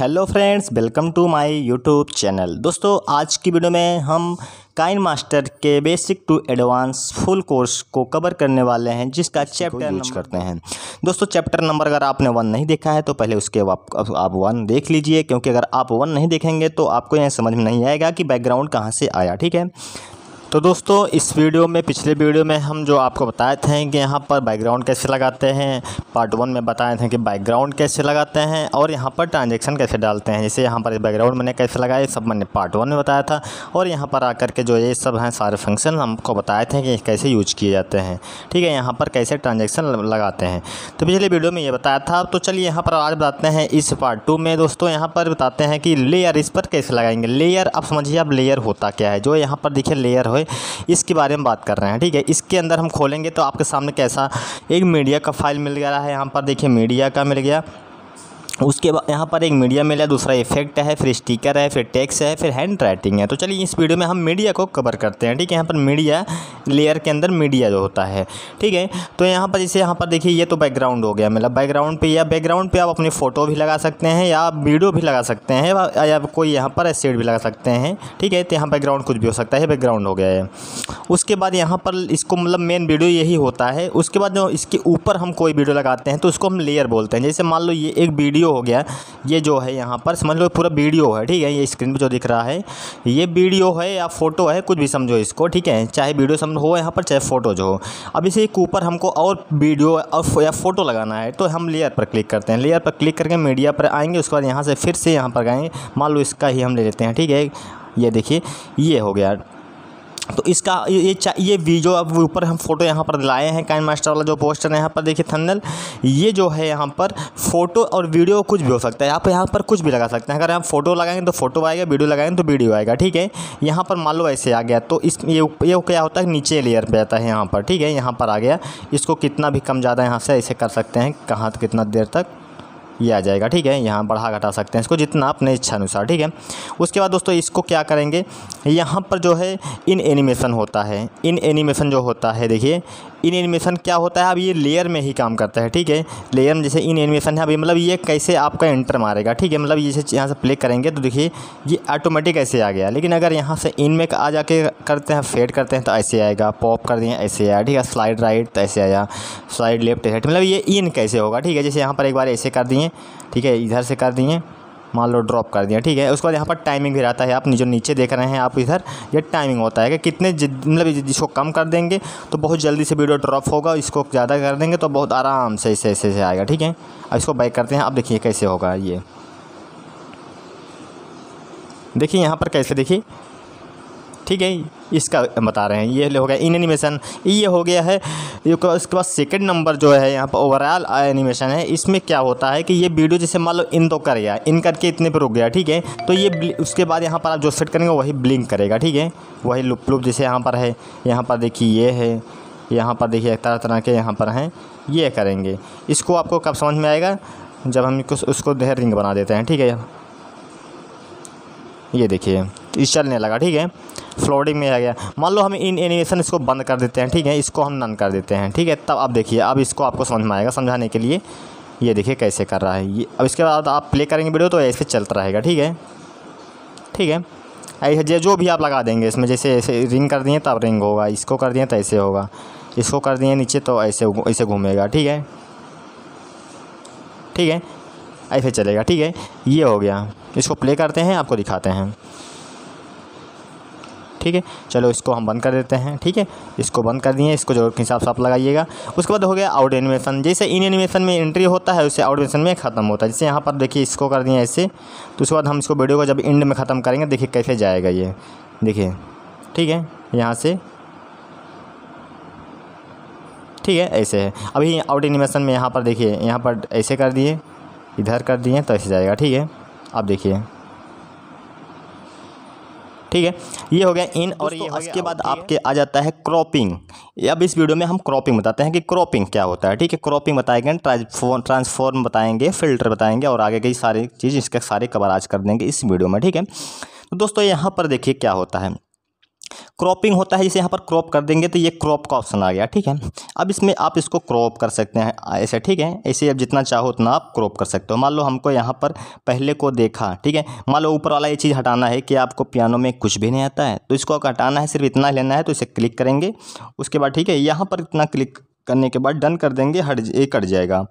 hello friends welcome to my YouTube channel दोस्तों आज की वीडियो में हम काइन मास्टर के basic to advance full course को कवर करने वाले हैं जिसका चैप्टर यूज करते हैं दोस्तों चैप्टर नंबर अगर आपने वन नहीं देखा है तो पहले उसके आप, आप वन देख लीजिए क्योंकि अगर आप वन नहीं देखेंगे तो आपको यह समझ में नहीं आएगा कि बैकग्राउंड कहाँ से आया ठीक है तो दोस्तों इस वीडियो में पिछले वीडियो में हम जो आपको बताए थे कि यहाँ पर बैकग्राउंड कैसे लगाते हैं पार्ट वन में बताए थे कि बैकग्राउंड कैसे लगाते हैं और यहाँ पर ट्रांजेक्शन कैसे डालते हैं जैसे यहाँ पर बैकग्राउंड मैंने कैसे लगाया सब मैंने पार्ट वन में बताया था और यहाँ पर आकर के जो ये सब हैं सारे फंक्शन हमको बताए थे कि कैसे यूज किए जाते हैं ठीक है यहाँ पर कैसे ट्रांजेक्शन लगाते हैं तो पिछले वीडियो में ये बताया था तो चलिए यहाँ पर आज बताते हैं इस पार्ट टू में दोस्तों यहाँ पर बताते हैं कि लेयर इस पर कैसे लगाएंगे लेयर अब समझिए अब लेयर होता क्या है जो यहाँ पर देखिए लेयर हो गए इसके बारे में बात कर रहे हैं ठीक है इसके अंदर हम खोलेंगे तो आपके सामने कैसा एक मीडिया का फाइल मिल गया है यहाँ पर देखिए मीडिया का मिल गया उसके बाद यहाँ पर एक मीडिया मिला दूसरा इफेक्ट है फिर स्टिकर है फिर टेक्स है फिर हैंड राइटिंग है तो चलिए इस वीडियो में हम मीडिया को कवर करते हैं ठीक है यहाँ पर मीडिया लेयर के अंदर मीडिया जो होता है ठीक है तो यहाँ पर जैसे यहाँ पर देखिए ये तो बैकग्राउंड हो गया मतलब बैकग्राउंड पे या बैकग्राउंड पे आप अपनी फ़ोटो भी लगा सकते हैं या वीडियो भी लगा सकते हैं या कोई यहाँ पर एसेड भी लगा सकते हैं ठीक है तो यहाँ बैकग्राउंड कुछ भी हो सकता है बैकग्राउंड हो गया है उसके बाद यहाँ पर इसको मतलब मेन वीडियो यही होता है उसके बाद जो इसके ऊपर हम कोई वीडियो लगाते हैं तो उसको हम लेयर बोलते हैं जैसे मान लो ये एक वीडियो वीडियो हो गया ये जो है यहाँ पर समझ लो पूरा वीडियो है ठीक है ये स्क्रीन पर जो दिख रहा है ये वीडियो है या फोटो है कुछ भी समझो इसको ठीक है चाहे वीडियो समझो हो यहाँ पर चाहे फ़ोटो जो हो अब इसे ऊपर हमको और वीडियो और या फ़ोटो लगाना है तो हम लेयर पर क्लिक करते हैं लेयर पर क्लिक करके मीडिया पर आएंगे उसके बाद यहाँ से फिर से यहाँ पर गए मान लो इसका ही हम ले लेते हैं ठीक है ये देखिए ये हो गया तो इसका ये ये वीडियो अब ऊपर हम फोटो यहाँ पर लाए हैं काइन मास्टर वाला जो पोस्टर है यहाँ पर देखिए थंडल ये जो है यहाँ पर फोटो और वीडियो कुछ भी हो सकता है आप यहाँ पर कुछ भी लगा सकते हैं अगर हम फोटो लगाएंगे तो फोटो आएगा वीडियो लगाएंगे तो वीडियो आएगा ठीक है यहाँ पर मान लो ऐसे आ गया तो इस ये ये क्या होता है नीचे लेयर पर आता है यहाँ पर ठीक है यहाँ पर आ गया इसको कितना भी कम ज़्यादा यहाँ से ऐसे कर सकते हैं कहाँ कितना देर तक ये आ जाएगा ठीक है यहाँ बढ़ा घटा सकते हैं इसको जितना अपने इच्छा अनुसार ठीक है उसके बाद दोस्तों इसको क्या करेंगे यहाँ पर जो है इन एनिमेशन होता है इन एनिमेशन जो होता है देखिए इन एनिमेशन क्या होता है अब ये लेयर में ही काम करता है ठीक है लेयर में जैसे इन एनिमेशन है अभी मतलब ये कैसे आपका एंटर मारेगा ठीक है मतलब जैसे यहाँ से प्ले करेंगे तो देखिए ये ऑटोमेटिक ऐसे आ गया लेकिन अगर यहाँ से इन में आ जाके करते हैं फेड करते हैं तो ऐसे आएगा पॉप कर दिए ऐसे आया ठीक है स्लाइड राइट तो ऐसे आया स्लाइड लेफ्ट तो मतलब ये इन कैसे होगा ठीक है जैसे यहाँ पर एक बार ऐसे कर दिए ठीक है इधर से कर दिए मान लो ड्रॉप कर दिया ठीक है उसके बाद यहाँ पर टाइमिंग भी रहता है आप जो नीचे देख रहे हैं आप इधर ये टाइमिंग होता है कि कितने मतलब इसको कम कर देंगे तो बहुत जल्दी से वीडियो ड्रॉप होगा इसको ज़्यादा कर देंगे तो बहुत आराम से ऐसे ऐसे से आएगा ठीक है अब इसको बाइक करते हैं आप देखिए कैसे होगा ये देखिए यहाँ पर कैसे देखिए ठीक है इसका बता रहे हैं ये हो गया इन एनिमेशन ये हो गया है उसके बाद सेकेंड नंबर जो है यहाँ पर ओवरऑल एनिमेशन है इसमें क्या होता है कि ये वीडियो जैसे मान लो इन तो कर गया इन करके इतने पर रुक गया ठीक है तो ये उसके बाद यहाँ पर आप जो सेट करेंगे वही ब्लिंक करेगा ठीक है वही लुप लुप जैसे यहाँ पर है यहाँ पर देखिए ये है यहाँ पर देखिए तरह तरह के यहाँ पर हैं ये करेंगे इसको आपको कब समझ में आएगा जब हम उसको देहर रिंग बना देते हैं ठीक है ये देखिए चलने लगा ठीक है फ्लोडिंग में आ गया मान लो हम इन एनिमेशन इसको बंद कर देते हैं ठीक है इसको हम नन कर देते हैं ठीक है तब आप देखिए अब इसको आपको समझ में आएगा समझाने के लिए ये देखिए कैसे कर रहा है ये अब इसके बाद आप प्ले करेंगे वीडियो तो ऐसे चलता रहेगा ठीक है ठीक है ऐसे जो जो भी आप लगा देंगे इसमें जैसे ऐसे रिंग कर दिए तब रिंग होगा इसको कर दिए तो ऐसे होगा इसको कर दिए नीचे तो ऐसे ऐसे घूमेगा ठीक है ठीक है ऐसे चलेगा ठीक है ये हो गया इसको प्ले करते हैं आपको दिखाते हैं ठीक है चलो इसको हम बंद कर देते हैं ठीक है इसको बंद कर दिए इसको जरूरत के हिसाब से आप लगाइएगा उसके बाद हो गया आउट एनिमेशन जैसे इन एनिमेशन में एंट्री होता है उसे आउट एनिमेशन में ख़त्म होता है जैसे यहाँ पर देखिए इसको कर दिए ऐसे तो उसके बाद हम इसको वीडियो को जब एंड में ख़त्म करेंगे देखिए कैसे जाएगा ये देखिए ठीक है यहाँ से ठीक है ऐसे है अभी आउट एनिमेशन में यहाँ पर देखिए यहाँ पर ऐसे कर दिए इधर कर दिए तो ऐसे जाएगा ठीक है आप देखिए ठीक है ये हो गया इन और ये उसके बाद आपके आ जाता है क्रॉपिंग अब इस वीडियो में हम क्रॉपिंग बताते हैं कि क्रॉपिंग क्या होता है ठीक है क्रॉपिंग बताएंगे ट्रांसफॉर्म ट्रांसफॉर्म बताएंगे फिल्टर बताएंगे और आगे कई सारी चीज़ इसके सारे आज कर देंगे इस वीडियो में ठीक है तो दोस्तों यहाँ पर देखिए क्या होता है क्रॉपिंग होता है जैसे यहाँ पर क्रॉप कर देंगे तो ये क्रॉप का ऑप्शन आ गया ठीक है अब इसमें आप इसको क्रॉप कर सकते हैं ऐसे ठीक है ऐसे अब जितना चाहो उतना आप क्रॉप कर सकते हो मान लो हमको यहाँ पर पहले को देखा ठीक है मान लो ऊपर वाला ये चीज़ हटाना है कि आपको पियानो में कुछ भी नहीं आता है तो इसको हटाना है सिर्फ इतना लेना है तो इसे क्लिक करेंगे उसके बाद ठीक है यहाँ पर इतना क्लिक करने के बाद डन कर देंगे हट ये कट जाएगा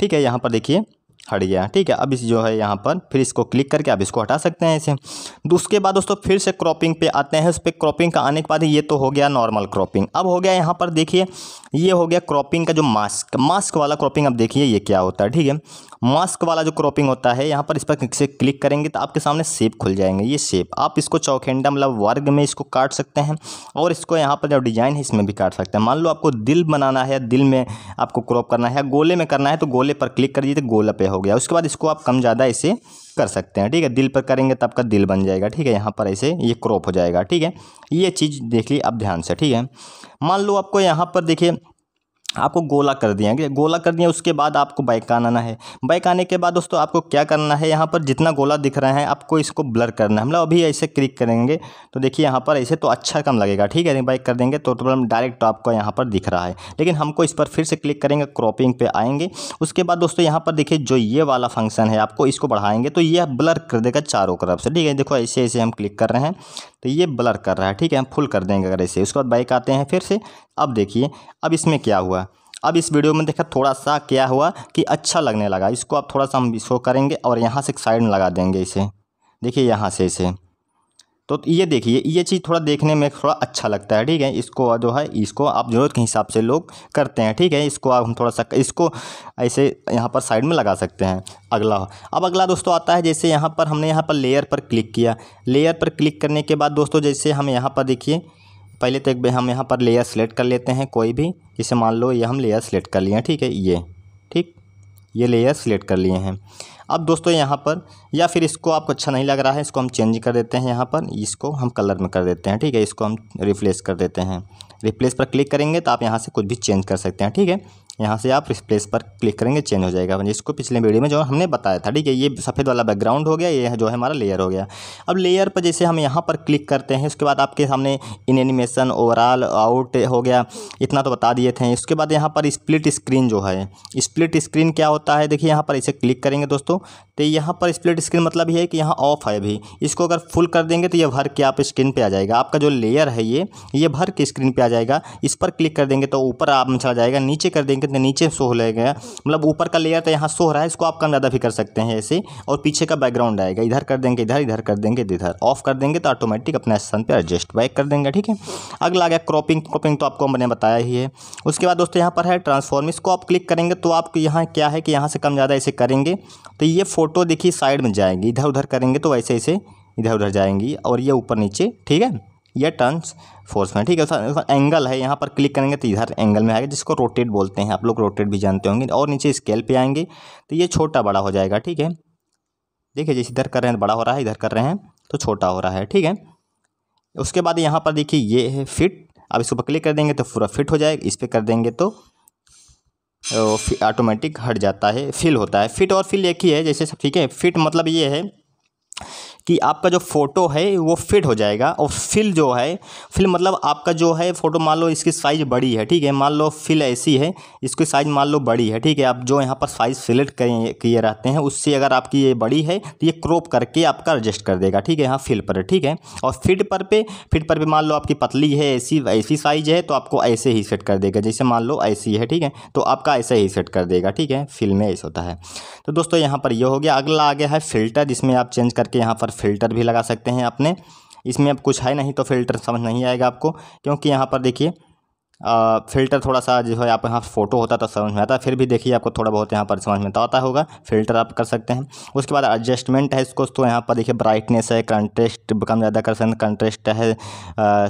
ठीक है यहाँ पर देखिए हट गया ठीक है अब इस जो है यहाँ पर फिर इसको क्लिक करके आप इसको हटा सकते हैं इसे तो उसके बाद दोस्तों फिर से क्रॉपिंग पे आते हैं उस पर क्रॉपिंग का आने के बाद ये तो हो गया नॉर्मल क्रॉपिंग अब हो गया यहाँ पर देखिए ये हो गया क्रॉपिंग का जो मास्क मास्क वाला क्रॉपिंग अब देखिए ये क्या होता है ठीक है मास्क वाला जो क्रॉपिंग होता है यहाँ पर इस पर से क्लिक करेंगे तो आपके सामने सेप खुल जाएंगे ये सेप आप इसको चौखेंडा मतलब वर्ग में इसको काट सकते हैं और इसको यहाँ पर जो डिजाइन है इसमें भी काट सकते हैं मान लो आपको दिल बनाना है दिल में आपको क्रॉप करना है गोले में करना है तो गोले पर क्लिक कर दीजिए तो गोला पे हो गया उसके बाद इसको आप कम ज़्यादा ऐसे कर सकते हैं ठीक है दिल पर करेंगे तो आपका दिल बन जाएगा ठीक है यहाँ पर ऐसे ये क्रॉप हो जाएगा ठीक है ये चीज़ देख ली आप ध्यान से ठीक है मान लो आपको यहाँ पर देखिए आपको गोला कर दिया गया गोला कर दिया उसके बाद आपको बाइक आना है बाइक आने के बाद दोस्तों आपको क्या करना है यहाँ पर जितना गोला दिख रहा है आपको इसको ब्लर करना है हम मतलब लोग अभी ऐसे क्लिक करेंगे तो देखिए यहाँ पर ऐसे तो अच्छा कम लगेगा ठीक है बाइक कर देंगे तो प्रॉब्लम तो मतलब डायरेक्ट तो आपको यहाँ पर दिख रहा है लेकिन हमको इस पर फिर से क्लिक करेंगे क्रॉपिंग पर आएंगे उसके बाद दोस्तों यहाँ पर देखिए जो ये वाला फंक्शन है आपको इसको बढ़ाएंगे तो ये ब्लर कर देगा चारों तरफ से ठीक है देखो ऐसे ऐसे हम क्लिक कर रहे हैं तो ये ब्लर कर रहा है ठीक है हम फुल कर देंगे अगर ऐसे उसके बाद बाइक आते हैं फिर से अब देखिए अब इसमें क्या हुआ अब इस वीडियो में देखा थोड़ा सा क्या हुआ कि अच्छा लगने लगा इसको अब थोड़ा सा हम शो करेंगे और यहाँ से साइड में लगा देंगे इसे देखिए यहाँ से इसे तो ये देखिए ये चीज़ थोड़ा देखने में थोड़ा अच्छा लगता है ठीक है इसको जो है इसको आप ज़रूरत के हिसाब से लोग करते हैं ठीक है इसको आप हम थोड़ा सा इसको ऐसे यहाँ पर साइड में लगा सकते हैं अगला अब अगला दोस्तों आता है जैसे यहाँ पर हमने यहाँ पर लेयर पर क्लिक किया लेयर पर क्लिक करने के बाद दोस्तों जैसे हम यहाँ पर देखिए पहले तो एक हम यहाँ पर लेयर सेलेक्ट कर लेते हैं कोई भी जैसे मान लो ये हम लेयर सेलेक्ट कर लिए ठीक है ये ठीक ये लेयर सेलेक्ट कर लिए हैं अब दोस्तों यहाँ पर या फिर इसको आपको अच्छा नहीं लग रहा है इसको हम चेंज कर देते हैं यहाँ पर इसको हम कलर में कर देते हैं ठीक है इसको हम रिप्लेस कर देते हैं रिप्लेस पर क्लिक करेंगे तो आप यहाँ से कुछ भी चेंज कर सकते हैं ठीक है यहाँ से आप रिस्प्लेस पर क्लिक करेंगे चेंज हो जाएगा मतलब इसको पिछले वीडियो में जो हमने बताया था ठीक है ये सफ़ेद वाला बैकग्राउंड हो गया ये जो है हमारा लेयर हो गया अब लेयर पर जैसे हम यहाँ पर क्लिक करते हैं उसके बाद आपके सामने इन एनिमेशन ओवरऑल आउट हो गया इतना तो बता दिए थे इसके बाद यहाँ पर स्प्लिट स्क्रीन जो है स्प्लिट स्क्रीन क्या होता है देखिए यहाँ पर इसे क्लिक करेंगे दोस्तों तो यहाँ पर स्प्लिट स्क्रीन मतलब ये है कि यहाँ ऑफ है अभी इसको अगर फुल कर देंगे तो ये भर के आप स्क्रीन पर आ जाएगा आपका जो लेयर है ये ये भर के स्क्रीन पर आ जाएगा इस पर क्लिक कर देंगे तो ऊपर आप चला जाएगा नीचे कर देंगे कितने नीचे शो हो गया मतलब ऊपर का लेयर तो यहाँ शो हो रहा है इसको आप कम ज़्यादा भी कर सकते हैं ऐसे और पीछे का बैकग्राउंड आएगा इधर कर देंगे इधर इधर कर देंगे तो इधर ऑफ कर देंगे तो ऑटोमेटिक अपने स्थान पर एडजस्ट बैक कर देंगे ठीक है अगला आ गया क्रॉपिंग क्रॉपिंग तो आपको मैंने बताया ही है उसके बाद दोस्तों यहाँ पर है ट्रांसफॉर्म इसको आप क्लिक करेंगे तो आप यहाँ क्या है कि यहाँ से कम ज़्यादा ऐसे करेंगे तो ये फ़ोटो देखिए साइड में जाएंगी इधर उधर करेंगे तो वैसे ऐसे इधर उधर जाएंगी और ये ऊपर नीचे ठीक है यह टर्न्स फोर्स में ठीक है उसका उसका एंगल है यहाँ पर क्लिक करेंगे तो इधर एंगल में आएगा जिसको रोटेट बोलते हैं आप लोग रोटेट भी जानते होंगे और नीचे स्केल पे आएंगे तो ये छोटा बड़ा हो जाएगा ठीक है देखिए जैसे इधर कर रहे हैं बड़ा हो रहा है इधर कर रहे हैं तो छोटा हो रहा है ठीक है उसके बाद यहाँ पर देखिए ये है फिट अब इसको क्लिक कर देंगे तो पूरा फिट हो जाएगा इस पर कर देंगे तो ऑटोमेटिक हट जाता है फिल होता है फिट और फिल एक ही है जैसे ठीक है फिट मतलब ये है कि आपका जो फ़ोटो है वो फिट हो जाएगा और फिल जो है फिल मतलब आपका जो है फ़ोटो मान लो इसकी साइज़ बड़ी है ठीक है मान लो फिल ऐसी है इसकी साइज़ मान लो बड़ी है ठीक है आप जो यहाँ पर साइज़ सिलेक्ट किए रहते हैं उससे अगर आपकी ये बड़ी है तो ये क्रॉप करके आपका एडजस्ट कर देगा ठीक है यहाँ फिल पर ठीक है और फिट पर पे फिट पर पे मान लो आपकी पतली है ऐसी ऐसी साइज़ है तो आपको ऐसे ही सेट कर देगा जैसे मान लो ऐसी है ठीक है तो आपका ऐसे ही सेट कर देगा ठीक है फिल में ऐसा होता है तो दोस्तों यहाँ पर यह हो गया अगला आ गया है फ़िल्टर जिसमें आप चेंज करके यहाँ पर फ़िल्टर भी लगा सकते हैं अपने इसमें अब कुछ है नहीं तो फ़िल्टर समझ नहीं आएगा आपको क्योंकि यहाँ पर देखिए फ़िल्टर थोड़ा सा जो है आप यहाँ फ़ोटो होता तो समझ में आता फिर भी देखिए आपको थोड़ा बहुत यहाँ पर समझ में तो आता होगा फिल्टर आप कर सकते हैं उसके बाद एडजस्टमेंट है इसको तो यहाँ पर देखिए ब्राइटनेस है कंट्रेस्ट कम ज़्यादा कर सकते हैं कंट्रेस्ट है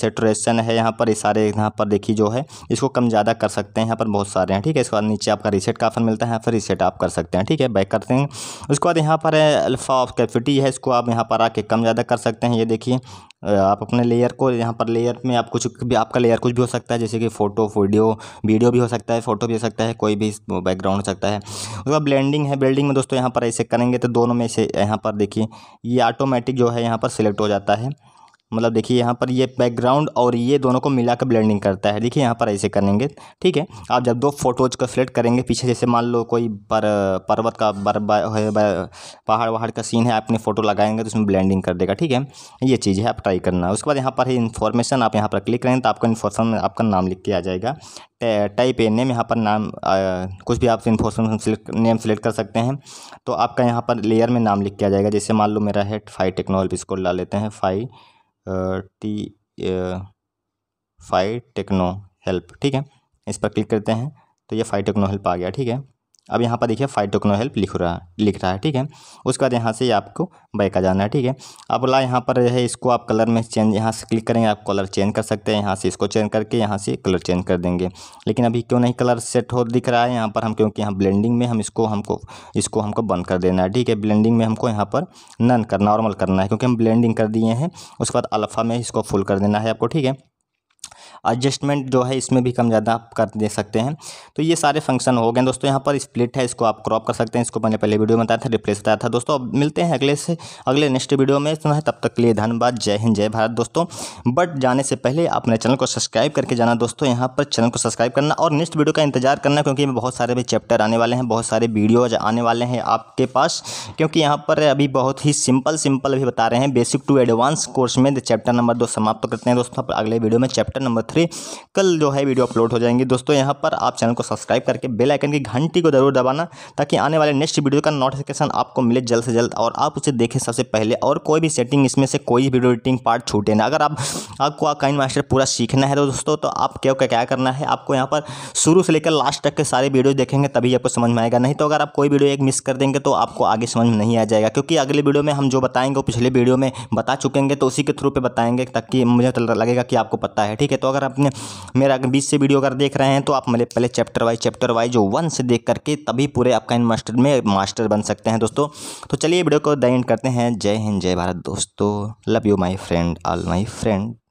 सेटोरेशन है यहाँ पर ये सारे यहाँ पर देखिए जो है इसको कम ज़्यादा कर सकते हैं यहाँ पर बहुत सारे हैं ठीक है इसके बाद नीचे आपका रिसेट का मिलता है यहाँ पर आप कर सकते हैं ठीक है बैक करते हैं उसके बाद यहाँ पर है अल्फ़ा ऑफ कैफिटी है इसको आप यहाँ पर आके कम ज़्यादा कर सकते हैं ये देखिए आप अपने लेयर को यहाँ पर लेयर में आप कुछ भी आपका लेयर कुछ भी हो सकता है जैसे कि फ़ोटो वीडियो वीडियो भी हो सकता है फ़ोटो भी हो सकता है कोई भी बैकग्राउंड हो सकता है उसके बाद ब्लेंडिंग है ब्लेंडिंग में दोस्तों यहाँ पर ऐसे करेंगे तो दोनों में से यहाँ पर देखिए ये ऑटोमेटिक जो है यहाँ पर सिलेक्ट हो जाता है मतलब देखिए यहाँ पर ये बैकग्राउंड और ये दोनों को मिलाकर ब्लेंडिंग करता है देखिए यहाँ पर ऐसे करेंगे ठीक है आप जब दो फोटोज को सिलेक्ट करेंगे पीछे जैसे मान लो कोई पर पर्वत का बर पहाड़ वहाड़ का सीन है आप अपनी फ़ोटो लगाएंगे तो उसमें ब्लेंडिंग कर देगा ठीक है ये चीज़ है आप ट्राई करना उसके बाद यहाँ पर ही इन्फॉर्मेशन आप यहाँ पर क्लिक करेंगे तो आपको इन्फॉर्मेशन आपका नाम लिख के आ जाएगा टाइप ए नेम यहाँ पर नाम कुछ भी आप इन्फॉर्मेशन नेम सेलेक्ट कर सकते हैं तो आपका यहाँ पर लेयर में नाम लिख के आ जाएगा जैसे मान लो मेरा है फाइव टेक्नोलॉजी इसको ला लेते हैं five T five techno help ठीक है इस पर क्लिक करते हैं तो ये फाइव टेक्नो हेल्प आ गया ठीक है अब यहाँ पर देखिए फाइव टोकनो हेल्प लिख रहा लिख रहा है ठीक है उसके बाद यहाँ से आपको बैक आ जाना है ठीक है अब ला यहाँ पर है इसको आप कलर में चेंज यहाँ से क्लिक करेंगे आप कलर चेंज कर सकते हैं यहाँ से इसको चेंज करके यहाँ से कलर चेंज कर देंगे लेकिन अभी क्यों नहीं कलर सेट हो दिख रहा है यहाँ पर हम क्योंकि यहाँ ब्लेंडिंग में हम इसको हमको इसको हमको बंद कर देना है ठीक है ब्लेंडिंग में हमको यहाँ पर नन कर नॉर्मल करना है क्योंकि हम ब्लेंडिंग कर दिए हैं उसके बाद अल्फ़ा में इसको फुल कर देना है आपको ठीक है एडजस्टमेंट जो है इसमें भी कम ज़्यादा आप कर दे सकते हैं तो ये सारे फंक्शन हो गए दोस्तों यहाँ पर स्प्लिट है इसको आप क्रॉप कर सकते हैं इसको मैंने पहले वीडियो में बताया था रिप्लेस बताया था दोस्तों अब मिलते हैं अगले से अगले नेक्स्ट वीडियो में सुना तो है तब तक के लिए धन्यवाद जय हिंद जय भारत दोस्तों बट जाने से पहले अपने चैनल को सब्सक्राइब करके जाना दोस्तों यहाँ पर चैनल को सब्सक्राइब करना और नेक्स्ट वीडियो का इंतजार करना क्योंकि बहुत सारे भी चैप्टर आने वाले हैं बहुत सारे वीडियोज आने वाले हैं आपके पास क्योंकि यहाँ पर अभी बहुत ही सिंपल सिंपल अभी बता रहे हैं बेसिक टू एडवांस कोर्स में चैप्टर नंबर दो समाप्त करते हैं दोस्तों अगले वीडियो में चैप्टर नंबर थ्री कल जो है वीडियो अपलोड हो जाएंगे दोस्तों यहाँ पर आप चैनल को सब्सक्राइब करके बेल आइकन की घंटी को जरूर दबाना ताकि आने वाले नेक्स्ट वीडियो का नोटिफिकेशन आपको मिले जल्द से जल्द और आप उसे देखें सबसे पहले और कोई भी सेटिंग इसमें से कोई वीडियो एडिटिंग पार्ट छूटे ना अगर आप आपको काइन मास्टर पूरा सीखना है तो दोस्तों तो आप क्या क्या करना है आपको यहाँ पर शुरू से लेकर लास्ट तक के सारे वीडियो देखेंगे तभी आपको समझ में आएगा नहीं तो अगर आप कोई वीडियो एक मिस कर देंगे तो आपको आगे समझ में नहीं आ जाएगा क्योंकि अगले वीडियो में हम जो बताएंगे पिछले वीडियो में बता चुकेंगे तो उसी के थ्रू पर बताएंगे ताकि मुझे तो लगेगा कि आपको पता है ठीक है तो अगर अगर आपने मेरा बीच से वीडियो अगर देख रहे हैं तो आप मेरे पहले चैप्टर वाइज चैप्टर वाइज जो वन से देख करके तभी पूरे आपका इन मास्टर में मास्टर बन सकते हैं दोस्तों तो चलिए वीडियो को दाइंड करते हैं जय हिंद जय भारत दोस्तों love you my friend all my friend